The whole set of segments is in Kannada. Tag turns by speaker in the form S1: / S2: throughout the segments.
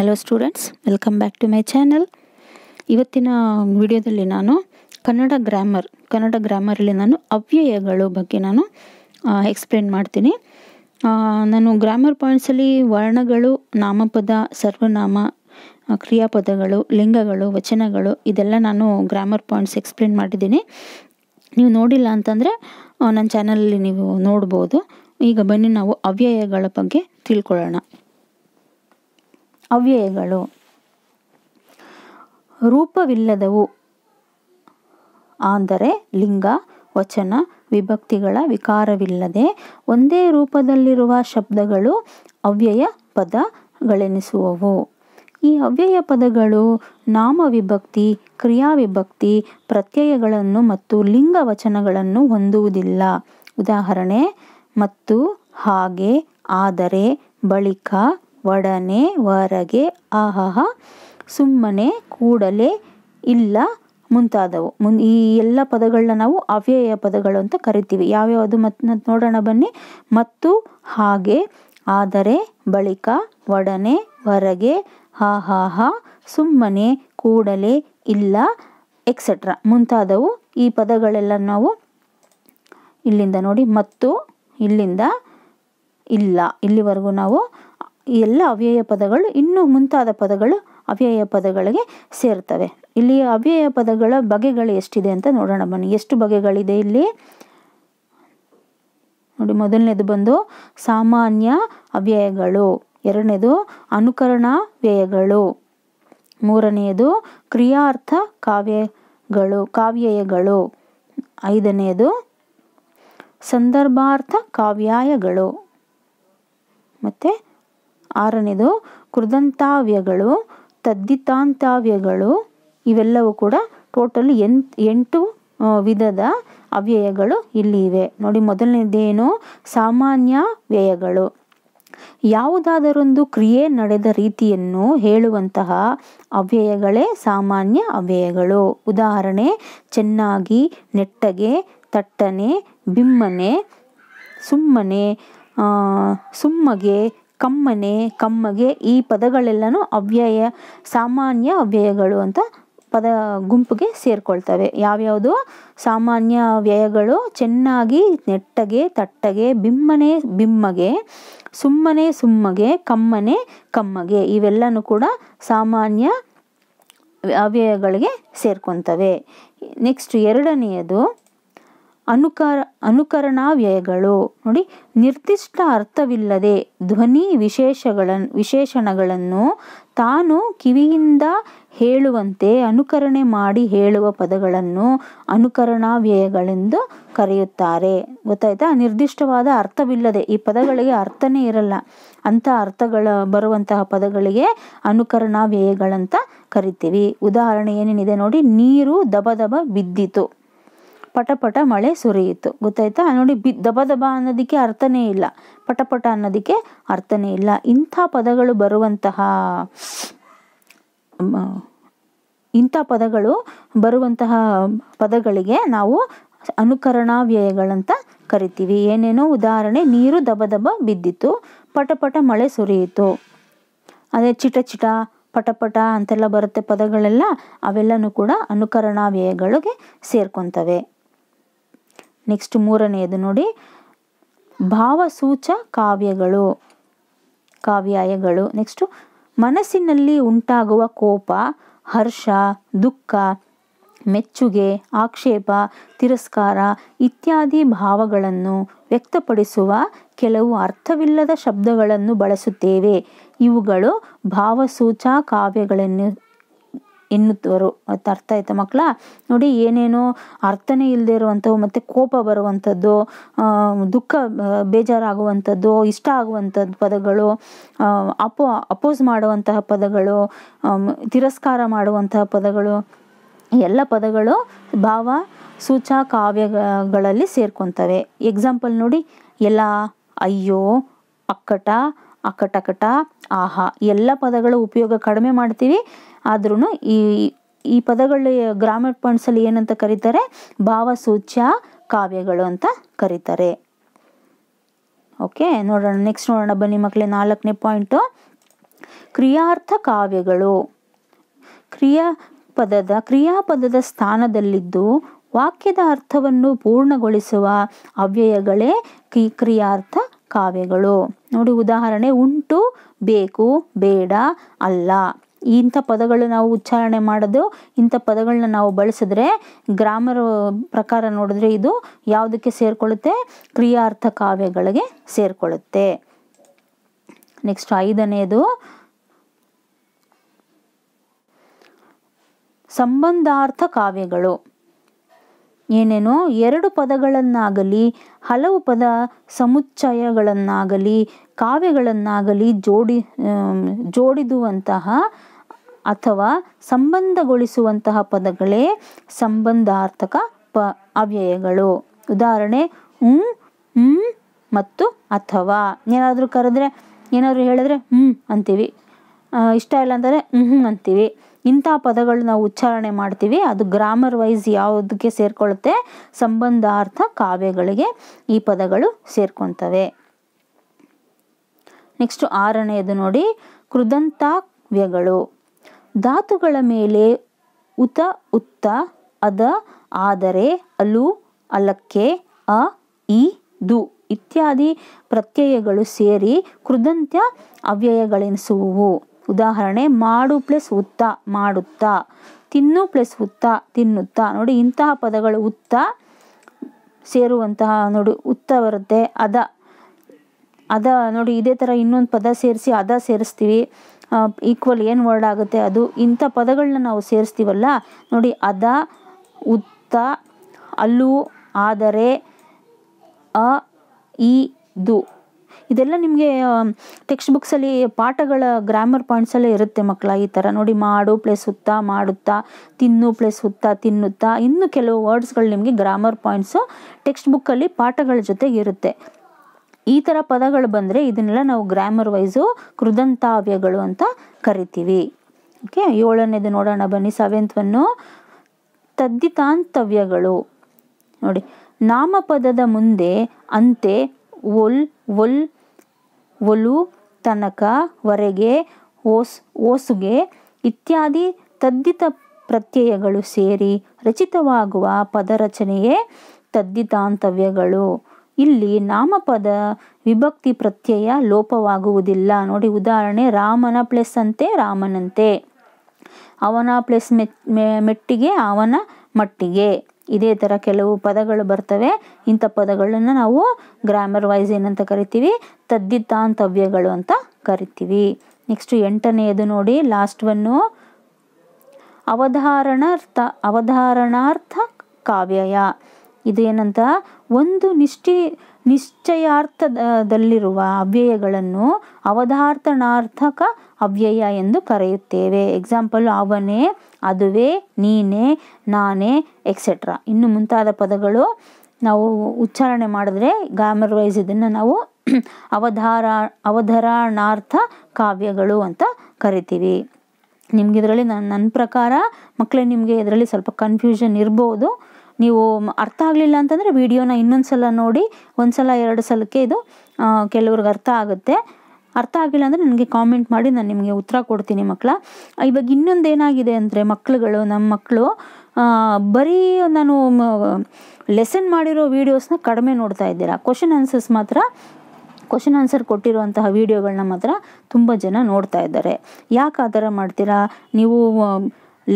S1: hello students welcome back to my channel ಇವತ್ತಿನ ವಿಡಿಯೋದಲ್ಲಿ ನಾನು ಕನ್ನಡ ಗ್ರಾಮರ್ ಕನ್ನಡ ಗ್ರಾಮರಲ್ಲಿ ನಾನು ಅವ್ಯಯಗಳು ಬಗ್ಗೆ ನಾನು ಎಕ್ಸ್ಪ್ಲೇನ್ ಮಾಡ್ತೀನಿ ನಾನು ಗ್ರಾಮರ್ ಪಾಯಿಂಟ್ಸಲ್ಲಿ ವರ್ಣಗಳು ನಾಮಪದ ಸರ್ವನಾಮ ಕ್ರಿಯಾಪದಗಳು ಲಿಂಗಗಳು ವಚನಗಳು ಇದೆಲ್ಲ ನಾನು ಗ್ರಾಮರ್ ಪಾಯಿಂಟ್ಸ್ ಎಕ್ಸ್ಪ್ಲೇನ್ ಮಾಡಿದ್ದೀನಿ ನೀವು ನೋಡಿಲ್ಲ ಅಂತಂದರೆ ನನ್ನ ಚಾನಲಲ್ಲಿ ನೀವು ನೋಡ್ಬೋದು ಈಗ ಬನ್ನಿ ನಾವು ಅವ್ಯಯಗಳ ಬಗ್ಗೆ ತಿಳ್ಕೊಳ್ಳೋಣ ಅವ್ಯಯಗಳು ರೂಪವಿಲ್ಲದವು ಅಂದರೆ ಲಿಂಗ ವಚನ ವಿಭಕ್ತಿಗಳ ವಿಕಾರವಿಲ್ಲದೆ ಒಂದೇ ರೂಪದಲ್ಲಿರುವ ಶಬ್ದಗಳು ಅವ್ಯಯ ಪದಗಳೆನಿಸುವವು ಈ ಅವ್ಯಯ ಪದಗಳು ನಾಮ ವಿಭಕ್ತಿ ಕ್ರಿಯಾ ವಿಭಕ್ತಿ ಪ್ರತ್ಯಯಗಳನ್ನು ಮತ್ತು ಲಿಂಗ ವಚನಗಳನ್ನು ಹೊಂದುವುದಿಲ್ಲ ಉದಾಹರಣೆ ಮತ್ತು ಹಾಗೆ ಆದರೆ ಬಳಿಕ ಒಡನೆ ಹೊರಗೆ ಆಹಾಹ ಸುಮ್ಮನೆ ಕೂಡಲೇ ಇಲ್ಲ ಮುಂತಾದವು ಮುನ್ ಈ ಎಲ್ಲ ಪದಗಳನ್ನ ನಾವು ಅವ್ಯಯ ಪದಗಳು ಅಂತ ಕರಿತೀವಿ ಯಾವ್ಯಾವುದು ಮತ್ತು ನೋಡೋಣ ಬನ್ನಿ ಮತ್ತು ಹಾಗೆ ಆದರೆ ಬಳಿಕ ಒಡನೆ ಹೊರಗೆ ಹಾಹಾಹ ಸುಮ್ಮನೆ ಕೂಡಲೇ ಇಲ್ಲ ಎಕ್ಸೆಟ್ರಾ ಮುಂತಾದವು ಈ ಪದಗಳೆಲ್ಲ ನಾವು ಇಲ್ಲಿಂದ ನೋಡಿ ಮತ್ತು ಇಲ್ಲಿಂದ ಇಲ್ಲ ಇಲ್ಲಿವರೆಗೂ ನಾವು ಈ ಎಲ್ಲ ಅವ್ಯಯ ಪದಗಳು ಇನ್ನೂ ಮುಂತಾದ ಪದಗಳು ಅವ್ಯಯ ಪದಗಳಿಗೆ ಸೇರ್ತವೆ ಇಲ್ಲಿ ಅವ್ಯಯ ಪದಗಳ ಬಗೆಗಳು ಎಷ್ಟಿದೆ ಅಂತ ನೋಡೋಣ ಬನ್ನಿ ಎಷ್ಟು ಬಗೆಗಳಿದೆ ಇಲ್ಲಿ ನೋಡಿ ಮೊದಲನೇದು ಬಂದು ಸಾಮಾನ್ಯ ಅವ್ಯಯಗಳು ಎರಡನೇದು ಅನುಕರಣ ವ್ಯಯಗಳು ಮೂರನೆಯದು ಕ್ರಿಯಾರ್ಥ ಕಾವ್ಯಗಳು ಕಾವ್ಯಯಗಳು ಐದನೆಯದು ಸಂದರ್ಭಾರ್ಥ ಕಾವ್ಯಾಯಗಳು ಮತ್ತು ಆರನೇದು ಕೃದಂತಾವ್ಯಗಳು ತದ್ದಿತಾಂತಾವ್ಯಗಳು ಇವೆಲ್ಲವೂ ಕೂಡ ಟೋಟಲ್ ಎಂಟು ಎಂಟು ವಿಧದ ಅವ್ಯಯಗಳು ಇಲ್ಲಿ ಇವೆ ನೋಡಿ ಮೊದಲನೇದೇನು ಸಾಮಾನ್ಯ ವ್ಯಯಗಳು ಯಾವುದಾದರೊಂದು ಕ್ರಿಯೆ ನಡೆದ ರೀತಿಯನ್ನು ಹೇಳುವಂತಹ ಅವ್ಯಯಗಳೇ ಸಾಮಾನ್ಯ ಅವ್ಯಯಗಳು ಉದಾಹರಣೆ ಚೆನ್ನಾಗಿ ನೆಟ್ಟಗೆ ತಟ್ಟನೆ ಬಿಮ್ಮನೆ ಸುಮ್ಮನೆ ಸುಮ್ಮಗೆ ಕಮ್ಮನೆ ಕಮ್ಮಗೆ ಈ ಪದಗಳೆಲ್ಲನೂ ಅವ್ಯಯ ಸಾಮಾನ್ಯ ಅವ್ಯಯಗಳು ಅಂತ ಪದ ಗುಂಪಿಗೆ ಸೇರ್ಕೊಳ್ತವೆ ಯಾವ್ಯಾವುದು ಸಾಮಾನ್ಯ ವ್ಯಯಗಳು ಚೆನ್ನಾಗಿ ನೆಟ್ಟಗೆ ತಟ್ಟಗೆ ಬಿಮ್ಮನೆ ಬಿಮ್ಮಗೆ ಸುಮ್ಮನೆ ಸುಮ್ಮಗೆ ಕಮ್ಮನೆ ಕಮ್ಮಗೆ ಇವೆಲ್ಲನೂ ಕೂಡ ಸಾಮಾನ್ಯ ಅವ್ಯಯಗಳಿಗೆ ಸೇರ್ಕೊತವೆ ನೆಕ್ಸ್ಟ್ ಎರಡನೆಯದು ಅನುಕರ ಅನುಕರಣಾ ವ್ಯಯಗಳು ನೋಡಿ ನಿರ್ದಿಷ್ಟ ಅರ್ಥವಿಲ್ಲದೆ ಧ್ವನಿ ವಿಶೇಷಗಳ ವಿಶೇಷಣಗಳನ್ನು ತಾನು ಕಿವಿಯಿಂದ ಹೇಳುವಂತೆ ಅನುಕರಣೆ ಮಾಡಿ ಹೇಳುವ ಪದಗಳನ್ನು ಅನುಕರಣಾ ವ್ಯಯಗಳೆಂದು ಕರೆಯುತ್ತಾರೆ ಗೊತ್ತಾಯ್ತಾ ನಿರ್ದಿಷ್ಟವಾದ ಅರ್ಥವಿಲ್ಲದೆ ಈ ಪದಗಳಿಗೆ ಅರ್ಥನೇ ಇರಲ್ಲ ಅಂಥ ಅರ್ಥಗಳ ಬರುವಂತಹ ಪದಗಳಿಗೆ ಅನುಕರಣಾ ವ್ಯಯಗಳಂತ ಕರಿತೀವಿ ಉದಾಹರಣೆ ಏನೇನಿದೆ ನೋಡಿ ನೀರು ದಬ ದಬ ಬಿದ್ದಿತು ಪಟಪಟ ಮಳೆ ಸುರಿಯಿತು ಗೊತ್ತಾಯ್ತಾ ನೋಡಿ ಬಿ ದಬ ದಬ ಅನ್ನೋದಕ್ಕೆ ಅರ್ಥನೇ ಇಲ್ಲ ಪಟಪಟ ಅನ್ನೋದಕ್ಕೆ ಅರ್ಥನೇ ಇಲ್ಲ ಇಂಥ ಪದಗಳು ಬರುವಂತಹ ಇಂಥ ಪದಗಳು ಬರುವಂತಹ ಪದಗಳಿಗೆ ನಾವು ಅನುಕರಣಾ ವ್ಯಯಗಳಂತ ಕರಿತೀವಿ ಏನೇನೋ ಉದಾಹರಣೆ ನೀರು ದಬ ದಬ ಬಿದ್ದಿತು ಪಟಪಟ ಮಳೆ ಸುರಿಯಿತು ಅದೇ ಚಿಟ ಚಿಟ ಪಟಪಟ ಅಂತೆಲ್ಲ ಬರುತ್ತೆ ಪದಗಳೆಲ್ಲ ಅವೆಲ್ಲನೂ ಕೂಡ ಅನುಕರಣಾ ವ್ಯಯಗಳಿಗೆ ಸೇರ್ಕೊತವೆ ನೆಕ್ಸ್ಟ್ ಮೂರನೆಯದು ನೋಡಿ ಭಾವಸೂಚ ಕಾವ್ಯಗಳು ಕಾವ್ಯಾಯಗಳು ನೆಕ್ಸ್ಟು ಮನಸ್ಸಿನಲ್ಲಿ ಉಂಟಾಗುವ ಕೋಪ ಹರ್ಷ ದುಃಖ ಮೆಚ್ಚುಗೆ ಆಕ್ಷೇಪ ತಿರಸ್ಕಾರ ಇತ್ಯಾದಿ ಭಾವಗಳನ್ನು ವ್ಯಕ್ತಪಡಿಸುವ ಕೆಲವು ಅರ್ಥವಿಲ್ಲದ ಶಬ್ದಗಳನ್ನು ಬಳಸುತ್ತೇವೆ ಇವುಗಳು ಭಾವಸೂಚ ಕಾವ್ಯಗಳನ್ನು ಎನ್ನುವರು ಅರ್ಥ ಆಯ್ತಾ ಮಕ್ಕಳ ನೋಡಿ ಏನೇನೋ ಅರ್ಥನೇ ಇಲ್ಲದೆ ಇರುವಂಥವು ಮತ್ತು ಕೋಪ ಬರುವಂಥದ್ದು ದುಃಖ ಬೇಜಾರಾಗುವಂಥದ್ದು ಇಷ್ಟ ಆಗುವಂಥದ್ದು ಪದಗಳು ಅಪೋ ಅಪೋಸ್ ಮಾಡುವಂತಹ ಪದಗಳು ತಿರಸ್ಕಾರ ಮಾಡುವಂತಹ ಪದಗಳು ಎಲ್ಲ ಪದಗಳು ಭಾವ ಸೂಚ ಕಾವ್ಯಗಳಲ್ಲಿ ಸೇರ್ಕೊತವೆ ಎಕ್ಸಾಂಪಲ್ ನೋಡಿ ಎಲ್ಲ ಅಯ್ಯೋ ಅಕ್ಕಟ ಅಕಟಕಟ ಆಹಾ ಎಲ್ಲ ಪದಗಳ ಉಪಯೋಗ ಕಡಿಮೆ ಮಾಡ್ತೀವಿ ಆದ್ರೂ ಈ ಈ ಪದಗಳ ಗ್ರಾಮರ್ ಪಾಯಿಂಟ್ಸಲ್ಲಿ ಏನಂತ ಕರೀತಾರೆ ಭಾವಸೂಚ್ಯ ಕಾವ್ಯಗಳು ಅಂತ ಕರೀತಾರೆ ಓಕೆ ನೋಡೋಣ ನೆಕ್ಸ್ಟ್ ನೋಡೋಣ ಬನ್ನಿ ಮಕ್ಕಳೇ ನಾಲ್ಕನೇ ಪಾಯಿಂಟು ಕ್ರಿಯಾರ್ಥ ಕಾವ್ಯಗಳು ಕ್ರಿಯಾ ಪದದ ಕ್ರಿಯಾಪದದ ಸ್ಥಾನದಲ್ಲಿದ್ದು ವಾಕ್ಯದ ಅರ್ಥವನ್ನು ಪೂರ್ಣಗೊಳಿಸುವ ಅವ್ಯಯಗಳೇ ಕ್ರಿಯಾರ್ಥ ಕಾವ್ಯಗಳು ನೋಡಿ ಉದಾಹರಣೆ ಉಂಟು ಬೇಕು ಬೇಡ ಅಲ್ಲ ಇಂಥ ಪದಗಳು ನಾವು ಉಚ್ಚಾರಣೆ ಮಾಡೋದು ಇಂಥ ಪದಗಳನ್ನ ನಾವು ಬಳಸಿದ್ರೆ ಗ್ರಾಮರ್ ಪ್ರಕಾರ ನೋಡಿದ್ರೆ ಇದು ಯಾವುದಕ್ಕೆ ಸೇರ್ಕೊಳ್ಳುತ್ತೆ ಕ್ರಿಯಾರ್ಥ ಕಾವ್ಯಗಳಿಗೆ ಸೇರ್ಕೊಳ್ಳುತ್ತೆ ನೆಕ್ಸ್ಟ್ ಐದನೇದು ಸಂಬಂಧಾರ್ಥ ಕಾವ್ಯಗಳು ಏನೇನೋ ಎರಡು ಪದಗಳನ್ನಾಗಲಿ ಹಲವು ಪದ ಸಮುಚ್ಚಯಗಳನ್ನಾಗಲಿ ಕಾವ್ಯಗಳನ್ನಾಗಲಿ ಜೋಡಿ ಜೋಡಿದುವಂತಹ ಅಥವಾ ಸಂಬಂಧಗೊಳಿಸುವಂತಹ ಪದಗಳೇ ಸಂಬಂಧಾರ್ಥಕ ಪ ಅವ್ಯಯಗಳು ಉದಾಹರಣೆ ಹ್ಞೂ ಹ್ಞೂ ಮತ್ತು ಅಥವಾ ಏನಾದರೂ ಕರೆದ್ರೆ ಏನಾದರೂ ಹೇಳಿದ್ರೆ ಹ್ಞೂ ಅಂತೀವಿ ಇಷ್ಟ ಇಲ್ಲ ಹ್ಮ್ ಹ್ಞೂ ಅಂತೀವಿ ಇಂಥ ಪದಗಳು ನಾವು ಉಚ್ಚಾರಣೆ ಮಾಡ್ತೀವಿ ಅದು ಗ್ರಾಮರ್ ವೈಸ್ ಯಾವುದಕ್ಕೆ ಸೇರ್ಕೊಳ್ಳುತ್ತೆ ಸಂಬಂಧಾರ್ಥ ಕಾವ್ಯಗಳಿಗೆ ಈ ಪದಗಳು ಸೇರ್ಕೊತವೆ ನೆಕ್ಸ್ಟ್ ಆರನೆಯದು ನೋಡಿ ಕೃದಂತಾವ್ಯಗಳು ಧಾತುಗಳ ಮೇಲೆ ಉತ ಉತ್ತ ಅದ ಆದರೆ ಅಲು ಅಲಕ್ಕೆ ಅ ಇ ದು ಇತ್ಯಾದಿ ಪ್ರತ್ಯಯಗಳು ಸೇರಿ ಕೃದಂತ್ಯ ಅವ್ಯಯಗಳೆನಿಸುವುವು ಉದಾಹರಣೆ ಮಾಡು ಪ್ಲಸ್ ಉತ್ತ ಮಾಡುತ್ತಾ ತಿನ್ನು ಪ್ಲಸ್ ಉತ್ತ ತಿನ್ನುತ್ತಾ ನೋಡಿ ಇಂತಹ ಪದಗಳು ಉತ್ತ ಸೇರುವಂತಹ ನೋಡಿ ಉತ್ತ ಬರುತ್ತೆ ಅದ ಅದ ನೋಡಿ ಇದೇ ಥರ ಇನ್ನೊಂದು ಪದ ಸೇರಿಸಿ ಅದ ಸೇರಿಸ್ತೀವಿ ಈಕ್ವಲ್ ಏನು ವರ್ಡ್ ಆಗುತ್ತೆ ಅದು ಇಂಥ ಪದಗಳನ್ನ ನಾವು ಸೇರಿಸ್ತೀವಲ್ಲ ನೋಡಿ ಅದ ಉತ್ತ ಅಲ್ಲೂ ಆದರೆ ಅ ಈ ದು ಇದೆಲ್ಲ ನಿಮಗೆ ಟೆಕ್ಸ್ಟ್ ಬುಕ್ಸಲ್ಲಿ ಪಾಠಗಳ ಗ್ರಾಮರ್ ಪಾಯಿಂಟ್ಸಲ್ಲೇ ಇರುತ್ತೆ ಮಕ್ಕಳ ಈ ಥರ ನೋಡಿ ಮಾಡು ಪ್ಲಸ್ ಹುತ್ತ ಮಾಡುತ್ತಾ ತಿನ್ನು ಪ್ಲಸ್ ಹುತ್ತ ತಿನ್ನುತ್ತಾ ಇನ್ನು ಕೆಲವು ವರ್ಡ್ಸ್ಗಳು ನಿಮಗೆ ಗ್ರಾಮರ್ ಪಾಯಿಂಟ್ಸು ಟೆಕ್ಸ್ಟ್ ಬುಕ್ಕಲ್ಲಿ ಪಾಠಗಳ ಜೊತೆಗೆ ಇರುತ್ತೆ ಈ ಥರ ಪದಗಳು ಬಂದರೆ ಇದನ್ನೆಲ್ಲ ನಾವು ಗ್ರಾಮರ್ ವೈಸು ಕೃದಂತಾವ್ಯಗಳು ಅಂತ ಕರಿತೀವಿ ಓಕೆ ಏಳನೇದು ನೋಡೋಣ ಬನ್ನಿ ಸೆವೆಂತ್ ಒನ್ನು ತದ್ದಿತಾಂತವ್ಯಗಳು ನೋಡಿ ನಾಮಪದದ ಮುಂದೆ ಅಂತೆ ಒಲ್ ಒಲ್ ಒಲು ತನಕ ವರೆಗೆ ಓಸ್ ಓಸುಗೆ ಇತ್ಯಾದಿ ತದ್ದಿತ ಪ್ರತ್ಯಯಗಳು ಸೇರಿ ರಚಿತವಾಗುವ ಪದರಚನೆಯೇ ತದ್ದಿತಾಂತವ್ಯಗಳು ಇಲ್ಲಿ ನಾಮಪದ ವಿಭಕ್ತಿ ಪ್ರತ್ಯಯ ಲೋಪವಾಗುವುದಿಲ್ಲ ನೋಡಿ ಉದಾಹರಣೆ ರಾಮನ ಪ್ಲಸ್ ಅಂತೆ ರಾಮನಂತೆ ಅವನ ಪ್ಲಸ್ ಮೆಟ್ಟಿಗೆ ಅವನ ಮಟ್ಟಿಗೆ ಇದೇ ಥರ ಕೆಲವು ಪದಗಳು ಬರ್ತವೆ ಇಂಥ ಪದಗಳನ್ನು ನಾವು ಗ್ರಾಮರ್ ವೈಸ್ ಏನಂತ ಕರಿತೀವಿ ತದ್ದಿತಾಂತವ್ಯಗಳು ಅಂತ ಕರಿತೀವಿ ನೆಕ್ಸ್ಟ್ ಎಂಟನೆಯದು ನೋಡಿ ಲಾಸ್ಟ್ ಅವಧಾರಣಾರ್ಥ ಅವಧಾರಣಾರ್ಥ ಕಾವ್ಯಯ ಇದು ಏನಂತ ಒಂದು ನಿಷ್ಠಿ ನಿಶ್ಚಯಾರ್ಥದಲ್ಲಿರುವ ಅವ್ಯಯಗಳನ್ನು ಅವಧಾರ್ಥನಾರ್ಥಕ ಅವ್ಯಯ ಎಂದು ಕರೆಯುತ್ತೇವೆ ಎಕ್ಸಾಂಪಲ್ ಅವನೇ ಅದುವೇ ನೀನೇ ನಾನೇ ಎಕ್ಸೆಟ್ರಾ ಇನ್ನು ಮುಂತಾದ ಪದಗಳು ನಾವು ಉಚ್ಚಾರಣೆ ಮಾಡಿದ್ರೆ ಗ್ರಾಮರ್ ವೈಸ್ ಇದನ್ನು ನಾವು ಅವಧಾರ ಅವಧಾರಣಾರ್ಥ ಕಾವ್ಯಗಳು ಅಂತ ಕರಿತೀವಿ ನಿಮ್ಗೆ ಇದರಲ್ಲಿ ನನ್ನ ನನ್ನ ಪ್ರಕಾರ ಮಕ್ಕಳೇ ನಿಮಗೆ ಇದರಲ್ಲಿ ಸ್ವಲ್ಪ ಕನ್ಫ್ಯೂಷನ್ ಇರ್ಬೋದು ನೀವು ಅರ್ಥ ಆಗಲಿಲ್ಲ ಅಂತಂದರೆ ವಿಡಿಯೋನ ಇನ್ನೊಂದು ಸಲ ನೋಡಿ ಒಂದು ಸಲ ಎರಡು ಸಲಕ್ಕೆ ಇದು ಕೆಲವ್ರಿಗೆ ಅರ್ಥ ಆಗುತ್ತೆ ಅರ್ಥ ಆಗಿಲ್ಲ ಅಂದರೆ ನನಗೆ ಕಾಮೆಂಟ್ ಮಾಡಿ ನಾನು ನಿಮಗೆ ಉತ್ತರ ಕೊಡ್ತೀನಿ ಮಕ್ಕಳ ಇವಾಗ ಇನ್ನೊಂದು ಏನಾಗಿದೆ ಅಂದರೆ ಮಕ್ಕಳುಗಳು ನಮ್ಮ ಮಕ್ಕಳು ಬರೀ ನಾನು ಲೆಸನ್ ಮಾಡಿರೋ ವೀಡಿಯೋಸ್ನ ಕಡಿಮೆ ನೋಡ್ತಾ ಇದ್ದೀರಾ ಕ್ವಶನ್ ಆನ್ಸರ್ಸ್ ಮಾತ್ರ ಕ್ವಶನ್ ಆನ್ಸರ್ ಕೊಟ್ಟಿರುವಂತಹ ವೀಡಿಯೋಗಳನ್ನ ಮಾತ್ರ ತುಂಬ ಜನ ನೋಡ್ತಾ ಇದ್ದಾರೆ ಯಾಕೆ ಆ ಥರ ಮಾಡ್ತೀರಾ ನೀವು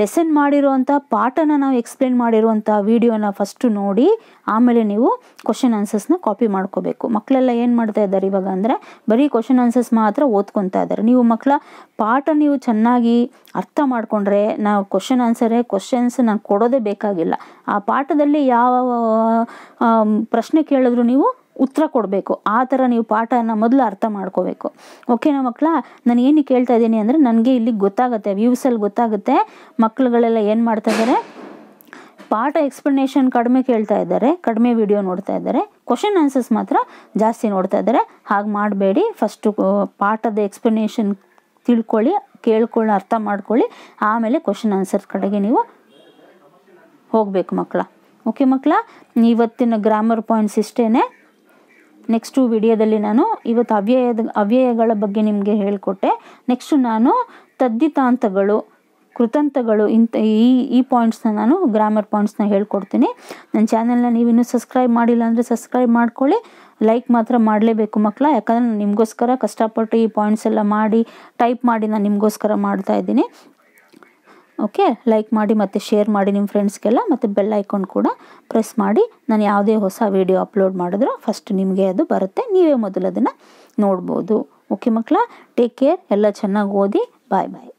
S1: ಲೆಸನ್ ಮಾಡಿರುವಂಥ ಪಾಠನ ನಾವು ಎಕ್ಸ್ಪ್ಲೇನ್ ಮಾಡಿರುವಂಥ ವೀಡಿಯೋನ ಫಸ್ಟು ನೋಡಿ ಆಮೇಲೆ ನೀವು ಕ್ವಶನ್ ಆನ್ಸರ್ಸ್ನ ಕಾಪಿ ಮಾಡ್ಕೋಬೇಕು ಮಕ್ಕಳೆಲ್ಲ ಏನು ಮಾಡ್ತಾ ಇದ್ದಾರೆ ಇವಾಗ ಅಂದರೆ ಬರೀ ಕ್ವಶನ್ ಆನ್ಸರ್ಸ್ ಮಾತ್ರ ಓದ್ಕೊತಾ ಇದ್ದಾರೆ ನೀವು ಮಕ್ಕಳ ಪಾಠ ನೀವು ಚೆನ್ನಾಗಿ ಅರ್ಥ ಮಾಡಿಕೊಂಡ್ರೆ ನಾವು ಕ್ವಶನ್ ಆನ್ಸರೇ ಕ್ವಶನ್ಸ್ ನಾನು ಕೊಡೋದೇ ಬೇಕಾಗಿಲ್ಲ ಆ ಪಾಠದಲ್ಲಿ ಯಾವ ಪ್ರಶ್ನೆ ಕೇಳಿದ್ರು ನೀವು ಉತ್ತರ ಕೊಡಬೇಕು ಆ ಥರ ನೀವು ಪಾಠನ ಮೊದಲು ಅರ್ಥ ಮಾಡ್ಕೋಬೇಕು ಓಕೆನಾ ಮಕ್ಕಳ ನಾನು ಏನು ಕೇಳ್ತಾ ಇದ್ದೀನಿ ಅಂದರೆ ನನಗೆ ಇಲ್ಲಿ ಗೊತ್ತಾಗುತ್ತೆ ವ್ಯೂಸಲ್ಲಿ ಗೊತ್ತಾಗುತ್ತೆ ಮಕ್ಕಳುಗಳೆಲ್ಲ ಏನು ಮಾಡ್ತಾ ಇದ್ದಾರೆ ಪಾಠ ಎಕ್ಸ್ಪ್ಲನೇಷನ್ ಕಡಿಮೆ ಕೇಳ್ತಾ ಇದ್ದಾರೆ ಕಡಿಮೆ ವಿಡಿಯೋ ನೋಡ್ತಾ ಇದ್ದಾರೆ ಕ್ವಶನ್ ಆನ್ಸರ್ಸ್ ಮಾತ್ರ ಜಾಸ್ತಿ ನೋಡ್ತಾ ಇದ್ದಾರೆ ಹಾಗೆ ಮಾಡಬೇಡಿ ಫಸ್ಟು ಪಾಠದ ಎಕ್ಸ್ಪ್ಲನೇಷನ್ ತಿಳ್ಕೊಳ್ಳಿ ಕೇಳ್ಕೊಳ್ಳಿ ಅರ್ಥ ಮಾಡ್ಕೊಳ್ಳಿ ಆಮೇಲೆ ಕ್ವಶನ್ ಆನ್ಸರ್ ಕಡೆಗೆ ನೀವು ಹೋಗಬೇಕು ಮಕ್ಕಳ ಓಕೆ ಮಕ್ಕಳ ಇವತ್ತಿನ ಗ್ರಾಮರ್ ಪಾಯಿಂಟ್ಸ್ ಇಷ್ಟೇ ನೆಕ್ಸ್ಟು ವಿಡಿಯೋದಲ್ಲಿ ನಾನು ಇವತ್ತು ಅವ್ಯಯದ ಅವ್ಯಯಗಳ ಬಗ್ಗೆ ನಿಮಗೆ ಹೇಳಿಕೊಟ್ಟೆ ನೆಕ್ಸ್ಟು ನಾನು ತದ್ದಿತಾಂತಗಳು ಕೃತಂತಗಳು ಇಂಥ ಈ ಈ ಪಾಯಿಂಟ್ಸ್ನ ನಾನು ಗ್ರಾಮರ್ ಪಾಯಿಂಟ್ಸ್ನ ಹೇಳ್ಕೊಡ್ತೀನಿ ನನ್ನ ಚಾನೆಲ್ನ ನೀವಿನ್ನೂ ಸಬ್ಸ್ಕ್ರೈಬ್ ಮಾಡಿಲ್ಲ ಅಂದರೆ ಸಬ್ಸ್ಕ್ರೈಬ್ ಮಾಡ್ಕೊಳ್ಳಿ ಲೈಕ್ ಮಾತ್ರ ಮಾಡಲೇಬೇಕು ಮಕ್ಕಳ ಯಾಕಂದರೆ ನಿಮಗೋಸ್ಕರ ಕಷ್ಟಪಟ್ಟು ಈ ಪಾಯಿಂಟ್ಸ್ ಎಲ್ಲ ಮಾಡಿ ಟೈಪ್ ಮಾಡಿ ನಾನು ನಿಮಗೋಸ್ಕರ ಮಾಡ್ತಾ ಇದ್ದೀನಿ ಓಕೆ ಲೈಕ್ ಮಾಡಿ ಮತ್ತು ಶೇರ್ ಮಾಡಿ ನಿಮ್ಮ ಫ್ರೆಂಡ್ಸ್ಗೆಲ್ಲ ಮತ್ತು ಬೆಲ್ ಐಕಾನ್ ಕೂಡ ಪ್ರೆಸ್ ಮಾಡಿ ನಾನು ಯಾವುದೇ ಹೊಸ ವೀಡಿಯೋ ಅಪ್ಲೋಡ್ ಮಾಡಿದ್ರೂ ಫಸ್ಟ್ ನಿಮಗೆ ಅದು ಬರುತ್ತೆ ನೀವೇ ಮೊದಲು ಅದನ್ನು ನೋಡ್ಬೋದು ಓಕೆ ಮಕ್ಕಳ ಟೇಕ್ ಕೇರ್ ಎಲ್ಲ ಚೆನ್ನಾಗಿ ಓದಿ ಬಾಯ್ ಬಾಯ್